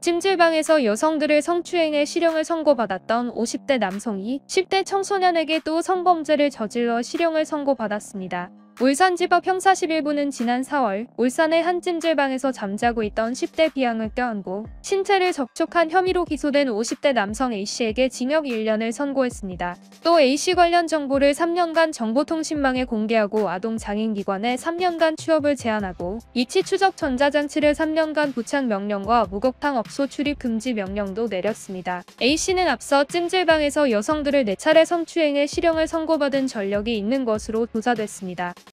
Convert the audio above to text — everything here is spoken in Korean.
찜질방에서 여성들을 성추행의 실형을 선고받았던 50대 남성이 10대 청소년에게 도 성범죄를 저질러 실형을 선고받았습니다. 울산지법 형사 11부는 지난 4월 울산의 한 찜질방에서 잠자고 있던 10대 비양을 껴안고 신체를 접촉한 혐의로 기소된 50대 남성 A씨에게 징역 1년을 선고했습니다. 또 A씨 관련 정보를 3년간 정보통신망에 공개하고 아동장인기관에 3년간 취업을 제한하고 이치 추적 전자장치를 3년간 부착 명령과 무곡탕 업소 출입 금지 명령도 내렸습니다. A씨는 앞서 찜질방에서 여성들을 4차례 성추행의 실형을 선고받은 전력이 있는 것으로 조사됐습니다.